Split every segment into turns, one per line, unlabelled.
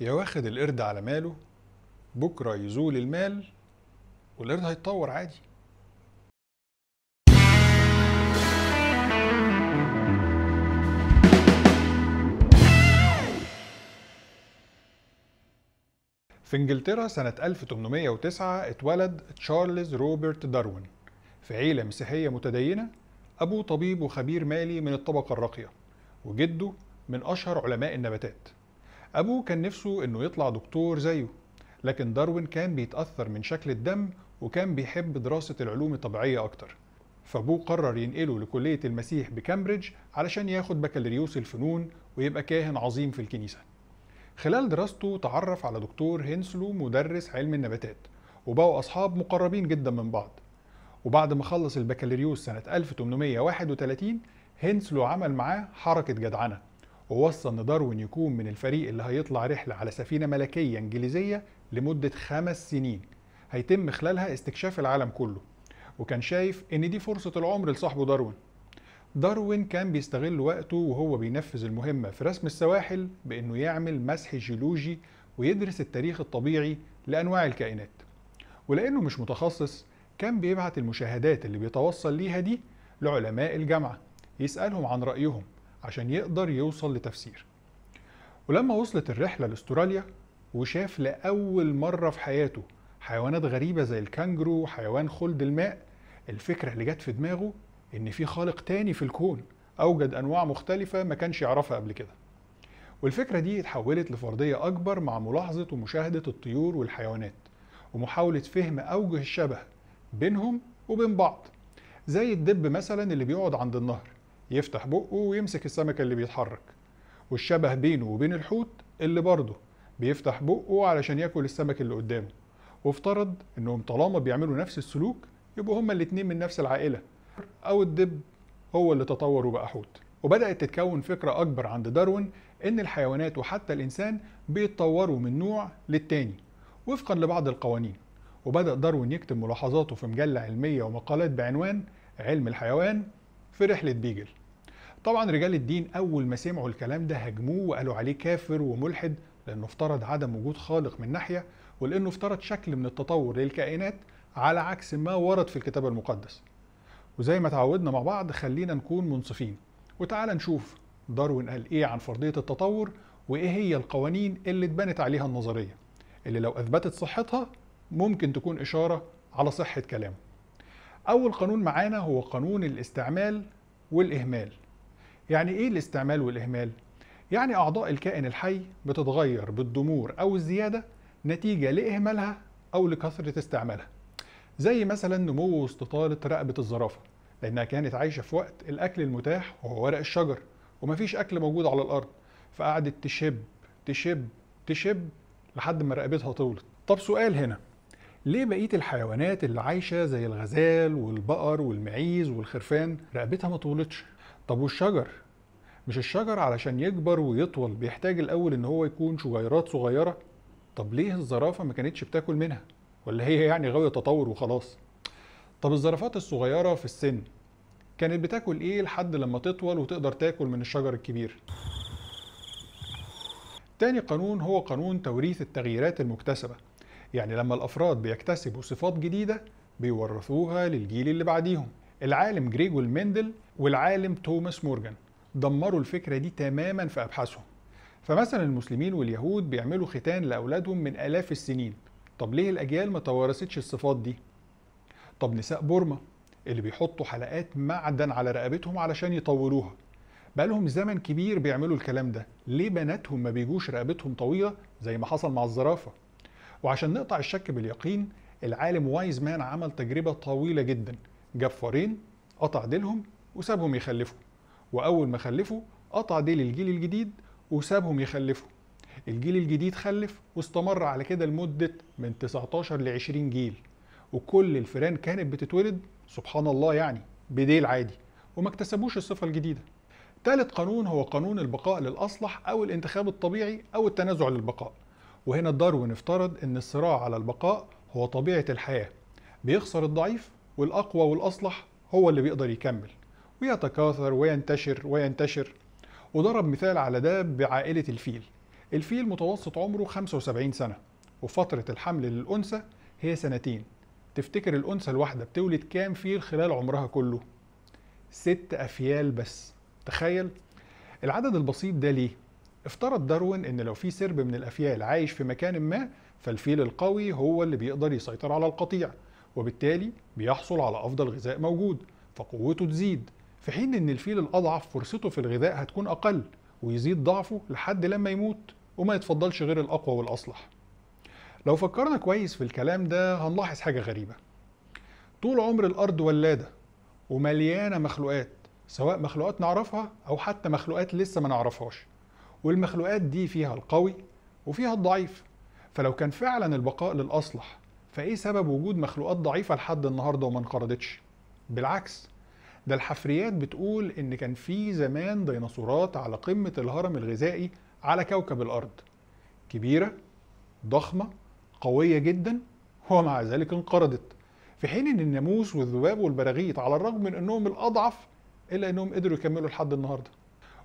يا واخد القرد على ماله بكره يزول المال والقرد هيتطور عادي في انجلترا سنة 1809 اتولد تشارلز روبرت داروين في عيلة مسيحية متدينة أبوه طبيب وخبير مالي من الطبقة الراقية وجده من أشهر علماء النباتات أبوه كان نفسه إنه يطلع دكتور زيه لكن داروين كان بيتأثر من شكل الدم وكان بيحب دراسة العلوم الطبيعية أكتر فأبوه قرر ينقله لكلية المسيح بكامبريدج علشان ياخد بكالوريوس الفنون ويبقى كاهن عظيم في الكنيسة خلال دراسته تعرف على دكتور هينسلو مدرس علم النباتات وبقوا أصحاب مقربين جدا من بعض وبعد ما خلص البكالوريوس سنة 1831 هينسلو عمل معاه حركة جدعنة ووصى ان داروين يكون من الفريق اللي هيطلع رحله على سفينه ملكيه انجليزيه لمده خمس سنين هيتم خلالها استكشاف العالم كله وكان شايف ان دي فرصه العمر لصاحبه داروين داروين كان بيستغل وقته وهو بينفذ المهمه في رسم السواحل بانه يعمل مسح جيولوجي ويدرس التاريخ الطبيعي لانواع الكائنات ولانه مش متخصص كان بيبعت المشاهدات اللي بيتوصل ليها دي لعلماء الجامعه يسالهم عن رايهم عشان يقدر يوصل لتفسير ولما وصلت الرحلة لاستراليا وشاف لأول مرة في حياته حيوانات غريبة زي الكانجرو وحيوان خلد الماء الفكرة اللي جت في دماغه إن في خالق تاني في الكون أوجد أنواع مختلفة ما كانش يعرفها قبل كده والفكرة دي اتحولت لفرضية أكبر مع ملاحظة ومشاهدة الطيور والحيوانات ومحاولة فهم أوجه الشبه بينهم وبين بعض زي الدب مثلا اللي بيقعد عند النهر يفتح بقه ويمسك السمكة اللي بيتحرك والشبه بينه وبين الحوت اللي برضه بيفتح بقه علشان ياكل السمك اللي قدامه وافترض انهم طالما بيعملوا نفس السلوك يبقوا هما الاتنين من نفس العائلة او الدب هو اللي تطور وبقى حوت وبدأت تتكون فكرة أكبر عند داروين إن الحيوانات وحتى الإنسان بيتطوروا من نوع للتاني وفقا لبعض القوانين وبدأ داروين يكتب ملاحظاته في مجلة علمية ومقالات بعنوان علم الحيوان في رحلة بيجل طبعا رجال الدين أول ما سمعوا الكلام ده هاجموه وقالوا عليه كافر وملحد لأنه افترض عدم وجود خالق من ناحية ولأنه افترض شكل من التطور للكائنات على عكس ما ورد في الكتاب المقدس وزي ما تعودنا مع بعض خلينا نكون منصفين وتعالى نشوف داروين قال إيه عن فرضية التطور وإيه هي القوانين اللي اتبنت عليها النظرية اللي لو أثبتت صحتها ممكن تكون إشارة على صحة كلامه أول قانون معانا هو قانون الاستعمال والإهمال يعني إيه الاستعمال والإهمال؟ يعني أعضاء الكائن الحي بتتغير بالضمور أو الزيادة نتيجة لإهمالها أو لكثرة استعمالها زي مثلا نمو واستطالة رقبة الزرافة لأنها كانت عايشة في وقت الأكل المتاح وهو ورق الشجر ومفيش أكل موجود على الأرض فقعدت تشب تشب تشب لحد ما رقبتها طولت طب سؤال هنا ليه بقية الحيوانات اللي عايشة زي الغزال والبقر والمعيز والخرفان رقبتها ما طولتش؟ طب والشجر مش الشجر علشان يكبر ويطول بيحتاج الاول ان هو يكون شجيرات صغيره طب ليه الزرافه ما كانتش بتاكل منها ولا هي يعني غاويه تطور وخلاص طب الزرافات الصغيره في السن كانت بتاكل ايه لحد لما تطول وتقدر تاكل من الشجر الكبير تاني قانون هو قانون توريث التغييرات المكتسبة يعني لما الأفراد بيكتسبوا صفات جديدة بيورثوها للجيل اللي بعديهم العالم جريجول مندل والعالم توماس مورجان دمروا الفكرة دي تماما في أبحاثهم فمثلا المسلمين واليهود بيعملوا ختان لأولادهم من آلاف السنين طب ليه الأجيال ما توارثتش الصفات دي؟ طب نساء بورما اللي بيحطوا حلقات معدن على رقبتهم علشان يطولوها بقالهم زمن كبير بيعملوا الكلام ده ليه بناتهم ما بيجوش رقبتهم طويلة زي ما حصل مع الزرافة وعشان نقطع الشك باليقين العالم وايز مان عمل تجربة طويلة جدا جاب فارين قطع ديلهم وسابهم يخلفوا واول ما خلفوا قطع ديل الجيل الجديد وسابهم يخلفوا الجيل الجديد خلف واستمر على كده لمدة من 19 ل 20 جيل وكل الفئران كانت بتتولد سبحان الله يعني بديل عادي وما اكتسبوش الصفة الجديدة ثالث قانون هو قانون البقاء للأصلح أو الانتخاب الطبيعي أو التنازع للبقاء وهنا داروين افترض أن الصراع على البقاء هو طبيعة الحياة بيخسر الضعيف والاقوى والاصلح هو اللي بيقدر يكمل ويتكاثر وينتشر وينتشر وضرب مثال على ده بعائله الفيل الفيل متوسط عمره 75 سنه وفتره الحمل للانثى هي سنتين تفتكر الانثى الواحده بتولد كام فيل خلال عمرها كله ست افيال بس تخيل العدد البسيط ده ليه افترض داروين ان لو في سرب من الافيال عايش في مكان ما فالفيل القوي هو اللي بيقدر يسيطر على القطيع وبالتالي بيحصل على أفضل غذاء موجود فقوته تزيد في حين إن الفيل الأضعف فرصته في الغذاء هتكون أقل ويزيد ضعفه لحد لما يموت وما يتفضلش غير الأقوى والأصلح لو فكرنا كويس في الكلام ده هنلاحظ حاجة غريبة طول عمر الأرض ولادة ومليانة مخلوقات سواء مخلوقات نعرفها أو حتى مخلوقات لسه ما نعرفهاش والمخلوقات دي فيها القوي وفيها الضعيف فلو كان فعلا البقاء للأصلح فايه سبب وجود مخلوقات ضعيفه لحد النهارده وما انقرضتش بالعكس ده الحفريات بتقول ان كان في زمان ديناصورات على قمه الهرم الغذائي على كوكب الارض كبيره ضخمه قويه جدا ومع ذلك انقرضت في حين ان الناموس والذباب والبراغيث على الرغم من انهم الاضعف الا انهم قدروا يكملوا لحد النهارده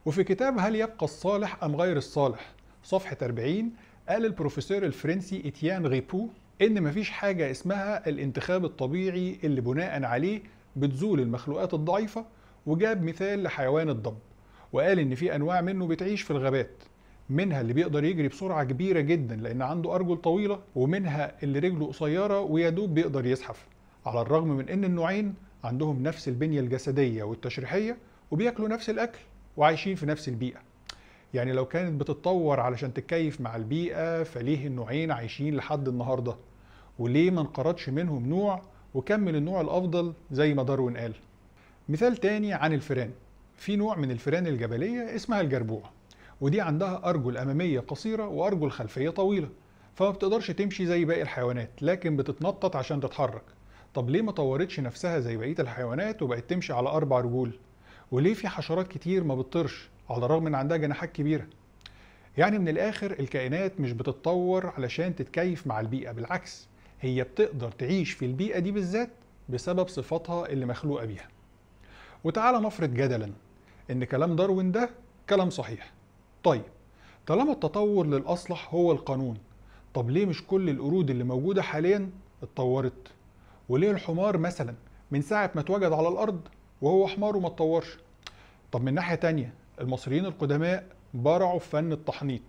وفي كتاب هل يبقى الصالح ام غير الصالح صفحه 40 قال البروفيسور الفرنسي اتيان غيبو ان مفيش حاجه اسمها الانتخاب الطبيعي اللي بناء عليه بتزول المخلوقات الضعيفه وجاب مثال لحيوان الضب وقال ان في انواع منه بتعيش في الغابات منها اللي بيقدر يجري بسرعه كبيره جدا لان عنده ارجل طويله ومنها اللي رجله قصيره ويدوب بيقدر يزحف على الرغم من ان النوعين عندهم نفس البنيه الجسديه والتشريحيه وبياكلوا نفس الاكل وعايشين في نفس البيئه يعني لو كانت بتتطور علشان تتكيف مع البيئة فليه النوعين عايشين لحد النهاردة وليه ما انقرضش منهم نوع وكمل النوع الأفضل زي ما داروين قال مثال تاني عن الفئران في نوع من الفئران الجبلية اسمها الجربوع ودي عندها أرجل أمامية قصيرة وأرجل خلفية طويلة فما بتقدرش تمشي زي باقي الحيوانات لكن بتتنطط عشان تتحرك طب ليه ما طورتش نفسها زي بقية الحيوانات وبقت تمشي على أربع رجول وليه في حشرات كتير ما بتطيرش على الرغم ان عندها جناحات كبيره يعني من الاخر الكائنات مش بتتطور علشان تتكيف مع البيئه بالعكس هي بتقدر تعيش في البيئه دي بالذات بسبب صفاتها اللي مخلوقه بيها وتعالى نفرض جدلا ان كلام داروين ده كلام صحيح طيب طالما التطور للاصلح هو القانون طب ليه مش كل القرود اللي موجوده حاليا اتطورت وليه الحمار مثلا من ساعه ما اتوجد على الارض وهو حمار وما اتطورش طب من ناحيه تانية المصريين القدماء برعوا في فن التحنيط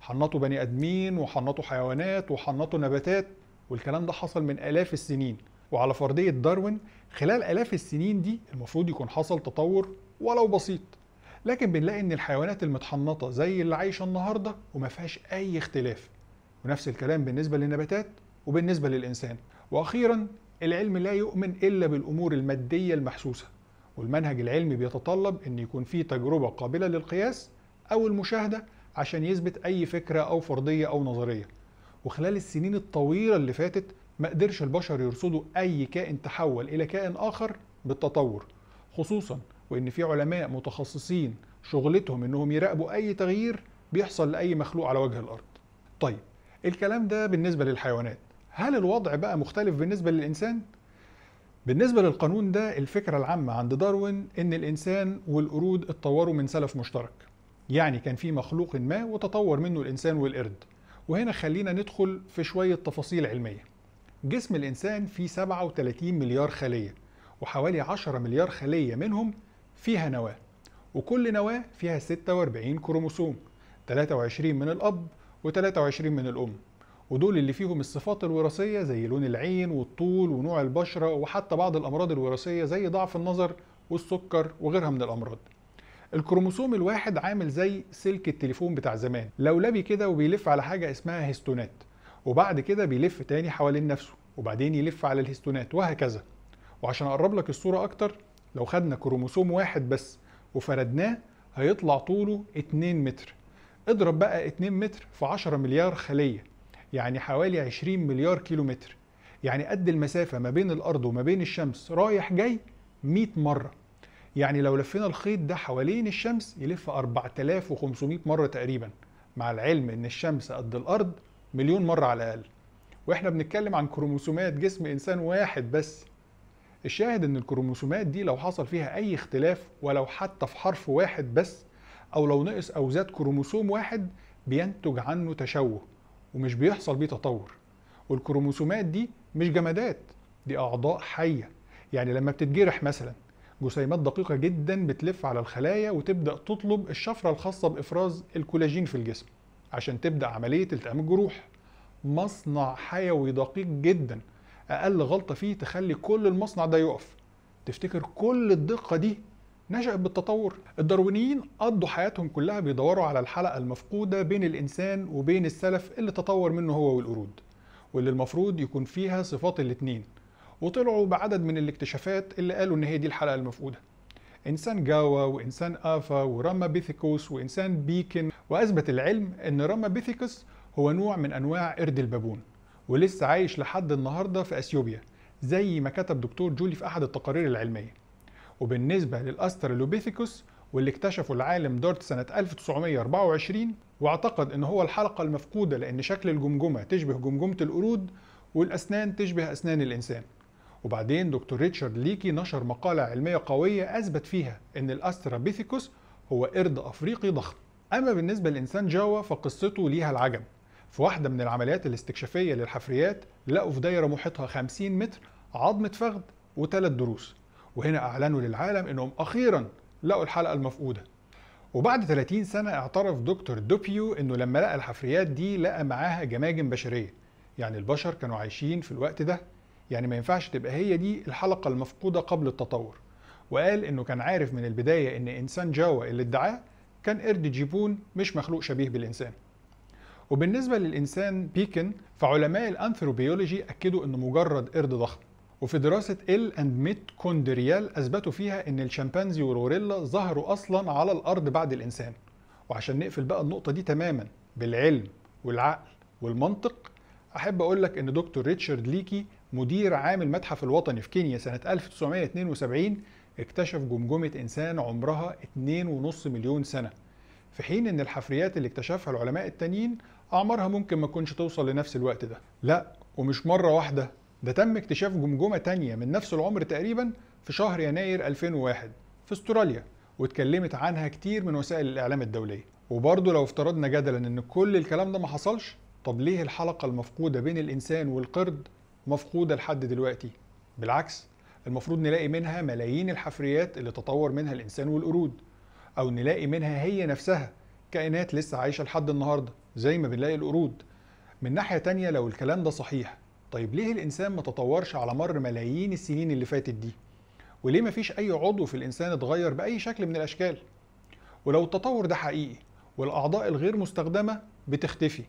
حنطوا بني ادمين وحنطوا حيوانات وحنطوا نباتات والكلام ده حصل من الاف السنين وعلى فرضيه داروين خلال الاف السنين دي المفروض يكون حصل تطور ولو بسيط لكن بنلاقي ان الحيوانات المتحنطه زي اللي عايشه النهارده وما فيهاش اي اختلاف ونفس الكلام بالنسبه للنباتات وبالنسبه للانسان واخيرا العلم لا يؤمن الا بالامور الماديه المحسوسه والمنهج العلمي بيتطلب ان يكون في تجربه قابله للقياس او المشاهده عشان يثبت اي فكره او فرضيه او نظريه وخلال السنين الطويله اللي فاتت ما قدرش البشر يرصدوا اي كائن تحول الى كائن اخر بالتطور خصوصا وان في علماء متخصصين شغلتهم انهم يراقبوا اي تغيير بيحصل لاي مخلوق على وجه الارض طيب الكلام ده بالنسبه للحيوانات هل الوضع بقى مختلف بالنسبه للانسان بالنسبة للقانون ده الفكرة العامة عند داروين إن الإنسان والقرود اتطوروا من سلف مشترك يعني كان في مخلوق ما وتطور منه الإنسان والقرد وهنا خلينا ندخل في شوية تفاصيل علمية جسم الإنسان فيه 37 مليار خلية وحوالي 10 مليار خلية منهم فيها نواة وكل نواة فيها 46 كروموسوم 23 من الأب و23 من الأم ودول اللي فيهم الصفات الوراثية زي لون العين والطول ونوع البشرة وحتى بعض الأمراض الوراثية زي ضعف النظر والسكر وغيرها من الأمراض الكروموسوم الواحد عامل زي سلك التليفون بتاع زمان لولبي كده وبيلف على حاجة اسمها هيستونات وبعد كده بيلف تاني حوالين نفسه وبعدين يلف على الهيستونات وهكذا وعشان أقرب لك الصورة أكتر لو خدنا كروموسوم واحد بس وفردناه هيطلع طوله 2 متر اضرب بقى 2 متر في 10 مليار خلية يعني حوالي 20 مليار كيلومتر يعني قد المسافة ما بين الأرض وما بين الشمس رايح جاي 100 مرة يعني لو لفينا الخيط ده حوالين الشمس يلف 4500 مرة تقريبا مع العلم إن الشمس قد الأرض مليون مرة على الأقل وإحنا بنتكلم عن كروموسومات جسم إنسان واحد بس الشاهد إن الكروموسومات دي لو حصل فيها أي اختلاف ولو حتى في حرف واحد بس أو لو نقص أو زاد كروموسوم واحد بينتج عنه تشوه ومش بيحصل بيه تطور والكروموسومات دي مش جمادات دي اعضاء حيه يعني لما بتتجرح مثلا جسيمات دقيقه جدا بتلف على الخلايا وتبدا تطلب الشفره الخاصه بافراز الكولاجين في الجسم عشان تبدا عمليه التئام الجروح مصنع حيوي دقيق جدا اقل غلطه فيه تخلي كل المصنع ده يقف تفتكر كل الدقه دي نشأت بالتطور الداروينيين قضوا حياتهم كلها بيدوروا على الحلقة المفقودة بين الإنسان وبين السلف اللي تطور منه هو والقرود واللي المفروض يكون فيها صفات الاتنين وطلعوا بعدد من الاكتشافات اللي قالوا إن هي دي الحلقة المفقودة إنسان جاوا وإنسان آفا ورما بيثيكوس وإنسان بيكن وأثبت العلم إن رما بيثيكوس هو نوع من أنواع قرد البابون ولسه عايش لحد النهاردة في أثيوبيا زي ما كتب دكتور جولي في أحد التقارير العلمية وبالنسبة للأسترالوبيثيكوس واللي اكتشفه العالم دارت سنة 1924 واعتقد إن هو الحلقة المفقودة لأن شكل الجمجمة تشبه جمجمة القرود والأسنان تشبه أسنان الإنسان وبعدين دكتور ريتشارد ليكي نشر مقالة علمية قوية أثبت فيها إن الأسترابيثيكوس هو قرد أفريقي ضخم أما بالنسبة لإنسان جاوا فقصته ليها العجب في واحدة من العمليات الاستكشافية للحفريات لقوا في دايرة محيطها 50 متر عظمة فخذ وثلاث دروس وهنا أعلنوا للعالم أنهم أخيرا لقوا الحلقة المفقودة وبعد 30 سنة اعترف دكتور دوبيو أنه لما لقى الحفريات دي لقى معاها جماجم بشرية يعني البشر كانوا عايشين في الوقت ده يعني ما ينفعش تبقى هي دي الحلقة المفقودة قبل التطور وقال أنه كان عارف من البداية أن إنسان جاوا اللي ادعاه كان قرد جيبون مش مخلوق شبيه بالإنسان وبالنسبة للإنسان بيكن فعلماء الأنثروبيولوجي أكدوا أنه مجرد قرد ضخم وفي دراسة ال اند ميت كوندريال أثبتوا فيها إن الشمبانزي والغوريلا ظهروا أصلا على الأرض بعد الإنسان وعشان نقفل بقى النقطة دي تماما بالعلم والعقل والمنطق أحب أقول لك إن دكتور ريتشارد ليكي مدير عام المتحف الوطني في كينيا سنة 1972 اكتشف جمجمة إنسان عمرها 2.5 مليون سنة في حين إن الحفريات اللي اكتشفها العلماء التانيين أعمارها ممكن ما تكونش توصل لنفس الوقت ده لا ومش مرة واحدة ده تم اكتشاف جمجمة تانية من نفس العمر تقريبا في شهر يناير 2001 في استراليا واتكلمت عنها كتير من وسائل الإعلام الدولية وبرضه لو افترضنا جدلا ان كل الكلام ده ما حصلش طب ليه الحلقة المفقودة بين الإنسان والقرد مفقودة لحد دلوقتي؟ بالعكس المفروض نلاقي منها ملايين الحفريات اللي تطور منها الإنسان والقرود أو نلاقي منها هي نفسها كائنات لسه عايشة لحد النهاردة زي ما بنلاقي القرود من ناحية تانية لو الكلام ده صحيح طيب ليه الانسان ما تطورش على مر ملايين السنين اللي فاتت دي وليه ما فيش اي عضو في الانسان اتغير باي شكل من الاشكال ولو التطور ده حقيقي والاعضاء الغير مستخدمه بتختفي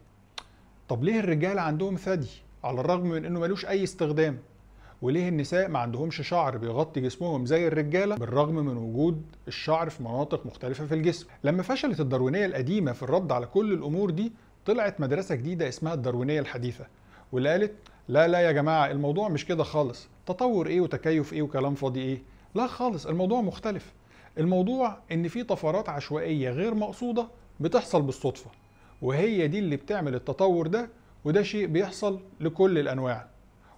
طب ليه الرجال عندهم ثدي على الرغم من انه ملوش اي استخدام وليه النساء ما عندهمش شعر بيغطي جسمهم زي الرجاله بالرغم من وجود الشعر في مناطق مختلفه في الجسم لما فشلت الداروينيه القديمه في الرد على كل الامور دي طلعت مدرسه جديده اسمها الداروينيه الحديثه واللي قالت لا لا يا جماعه الموضوع مش كده خالص تطور ايه وتكيف ايه وكلام فاضي ايه لا خالص الموضوع مختلف الموضوع ان في طفرات عشوائيه غير مقصوده بتحصل بالصدفه وهي دي اللي بتعمل التطور ده وده شيء بيحصل لكل الانواع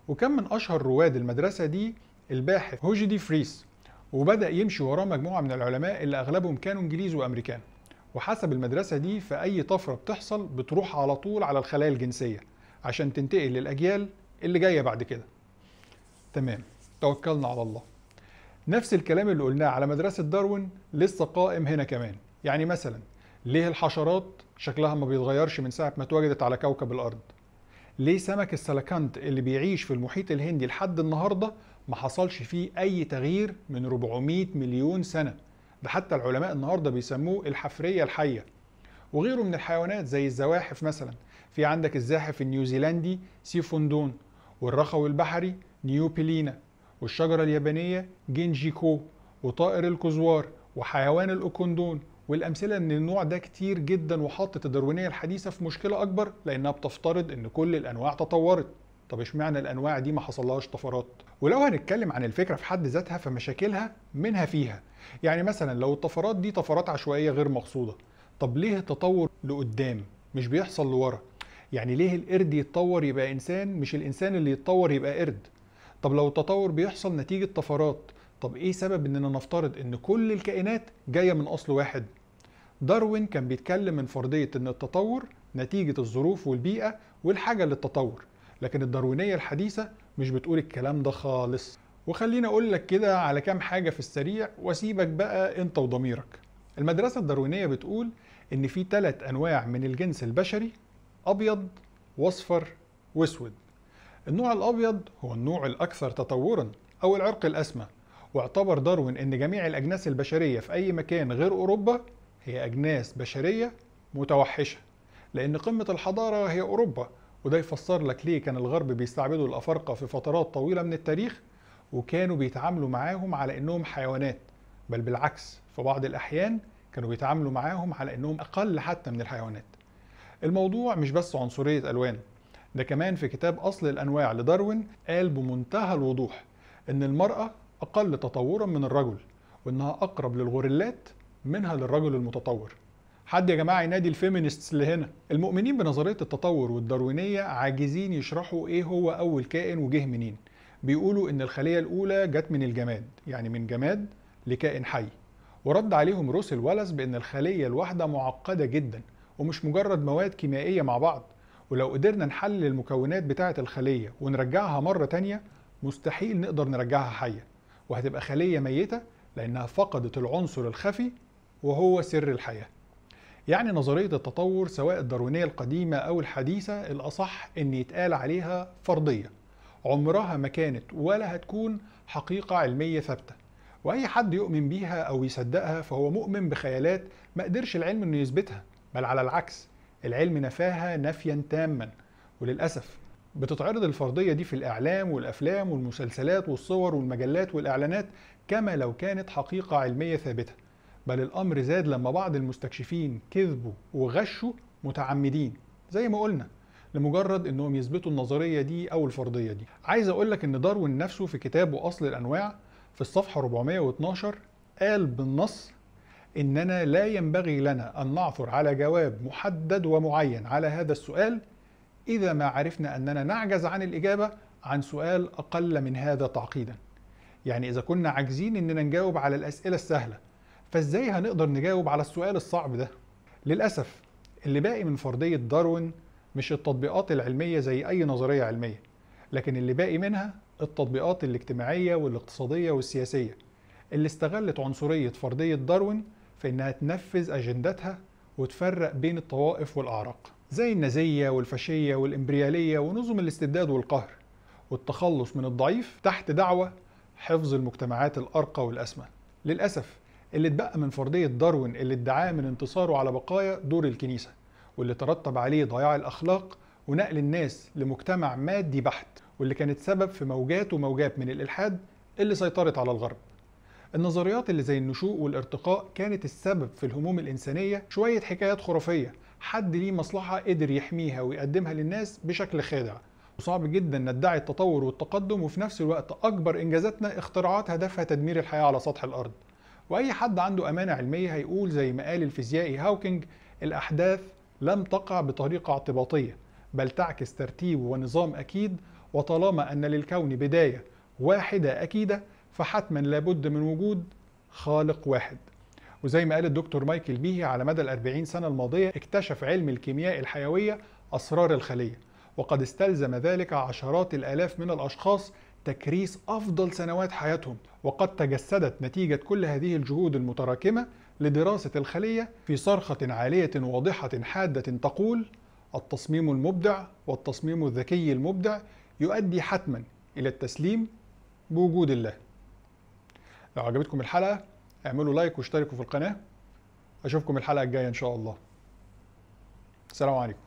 وكان من اشهر رواد المدرسه دي الباحث هوجي دي فريس وبدا يمشي وراه مجموعه من العلماء اللي اغلبهم كانوا انجليز وامريكان وحسب المدرسه دي فاي طفره بتحصل بتروح على طول على الخلايا الجنسيه عشان تنتقل للأجيال اللي جاية بعد كده تمام توكلنا على الله نفس الكلام اللي قلناه على مدرسة داروين لسه قائم هنا كمان يعني مثلا ليه الحشرات شكلها ما بيتغيرش من ساعة ما اتوجدت على كوكب الأرض ليه سمك السلكانت اللي بيعيش في المحيط الهندي لحد النهاردة ما حصلش فيه أي تغيير من 400 مليون سنة ده حتى العلماء النهاردة بيسموه الحفرية الحية وغيره من الحيوانات زي الزواحف مثلا في عندك الزاحف النيوزيلندي سيفوندون والرخو البحري نيوبيلينا والشجرة اليابانية جينجيكو وطائر الكزوار وحيوان الأوكوندون والأمثلة إن النوع ده كتير جدا وحطت الداروينية الحديثة في مشكلة أكبر لأنها بتفترض إن كل الأنواع تطورت طب اشمعنى الانواع دي ما حصلهاش طفرات ولو هنتكلم عن الفكره في حد ذاتها فمشاكلها منها فيها يعني مثلا لو الطفرات دي طفرات عشوائيه غير مقصوده طب ليه التطور لقدام مش بيحصل لورا يعني ليه القرد يتطور يبقى انسان مش الانسان اللي يتطور يبقى قرد طب لو التطور بيحصل نتيجه طفرات طب ايه سبب اننا نفترض ان كل الكائنات جايه من اصل واحد داروين كان بيتكلم من فرضيه ان التطور نتيجه الظروف والبيئه والحاجه للتطور لكن الداروينيه الحديثه مش بتقول الكلام ده خالص وخليني اقول لك كده على كام حاجه في السريع واسيبك بقى انت وضميرك المدرسه الداروينيه بتقول ان في ثلاث انواع من الجنس البشري أبيض وأصفر وأسود النوع الأبيض هو النوع الأكثر تطورا أو العرق الأسمى واعتبر داروين أن جميع الأجناس البشرية في أي مكان غير أوروبا هي أجناس بشرية متوحشة لأن قمة الحضارة هي أوروبا وده يفسر لك ليه كان الغرب بيستعبدوا الأفارقة في فترات طويلة من التاريخ وكانوا بيتعاملوا معاهم على إنهم حيوانات بل بالعكس في بعض الأحيان كانوا بيتعاملوا معاهم على إنهم أقل حتى من الحيوانات الموضوع مش بس عنصرية ألوان ده كمان في كتاب أصل الأنواع لداروين قال بمنتهى الوضوح إن المرأة أقل تطورا من الرجل وإنها أقرب للغوريلات منها للرجل المتطور حد يا جماعة ينادي الفيمينيستس اللي هنا المؤمنين بنظرية التطور والداروينية عاجزين يشرحوا إيه هو أول كائن وجه منين بيقولوا إن الخلية الأولى جت من الجماد يعني من جماد لكائن حي ورد عليهم روسل ولس بأن الخلية الواحدة معقدة جدا ومش مجرد مواد كيميائية مع بعض ولو قدرنا نحلل المكونات بتاعة الخلية ونرجعها مرة تانية مستحيل نقدر نرجعها حية وهتبقى خلية ميتة لأنها فقدت العنصر الخفي وهو سر الحياة يعني نظرية التطور سواء الداروينية القديمة أو الحديثة الأصح إن يتقال عليها فرضية عمرها ما كانت ولا هتكون حقيقة علمية ثابتة وأي حد يؤمن بيها أو يصدقها فهو مؤمن بخيالات ما قدرش العلم إنه يثبتها بل على العكس العلم نفاها نفيا تاما وللأسف بتتعرض الفرضية دي في الإعلام والأفلام والمسلسلات والصور والمجلات والإعلانات كما لو كانت حقيقة علمية ثابتة بل الأمر زاد لما بعض المستكشفين كذبوا وغشوا متعمدين زي ما قلنا لمجرد انهم يثبتوا النظريه دي او الفرضيه دي عايز اقول لك ان داروين نفسه في كتابه اصل الانواع في الصفحه 412 قال بالنص اننا لا ينبغي لنا ان نعثر على جواب محدد ومعين على هذا السؤال اذا ما عرفنا اننا نعجز عن الاجابه عن سؤال اقل من هذا تعقيدا. يعني اذا كنا عاجزين اننا نجاوب على الاسئله السهله فازاي هنقدر نجاوب على السؤال الصعب ده؟ للاسف اللي باقي من فرضيه داروين مش التطبيقات العلميه زي اي نظريه علميه، لكن اللي باقي منها التطبيقات الاجتماعيه والاقتصاديه والسياسيه اللي استغلت عنصريه فرضيه داروين في انها تنفذ اجندتها وتفرق بين الطوائف والاعراق زي النازيه والفاشيه والامبرياليه ونظم الاستبداد والقهر والتخلص من الضعيف تحت دعوه حفظ المجتمعات الارقى والاسمى للاسف اللي اتبقى من فرضيه داروين اللي ادعاه من انتصاره على بقايا دور الكنيسه واللي ترتب عليه ضياع الاخلاق ونقل الناس لمجتمع مادي بحت واللي كانت سبب في موجات وموجات من الالحاد اللي سيطرت على الغرب النظريات اللي زي النشوء والارتقاء كانت السبب في الهموم الإنسانية شوية حكايات خرافية حد ليه مصلحة قدر يحميها ويقدمها للناس بشكل خادع وصعب جدا ندعي التطور والتقدم وفي نفس الوقت أكبر إنجازاتنا اختراعات هدفها تدمير الحياة على سطح الأرض وأي حد عنده أمانة علمية هيقول زي ما قال الفيزيائي هاوكينج الأحداث لم تقع بطريقة اعتباطية بل تعكس ترتيب ونظام أكيد وطالما أن للكون بداية واحدة أكيدة فحتما لابد من وجود خالق واحد وزي ما قال الدكتور مايكل بيهي على مدى الأربعين سنة الماضية اكتشف علم الكيمياء الحيوية أسرار الخلية وقد استلزم ذلك عشرات الآلاف من الأشخاص تكريس أفضل سنوات حياتهم وقد تجسدت نتيجة كل هذه الجهود المتراكمة لدراسة الخلية في صرخة عالية واضحة حادة تقول التصميم المبدع والتصميم الذكي المبدع يؤدي حتما إلى التسليم بوجود الله لو عجبتكم الحلقه اعملوا لايك واشتركوا في القناه اشوفكم الحلقه الجايه ان شاء الله السلام عليكم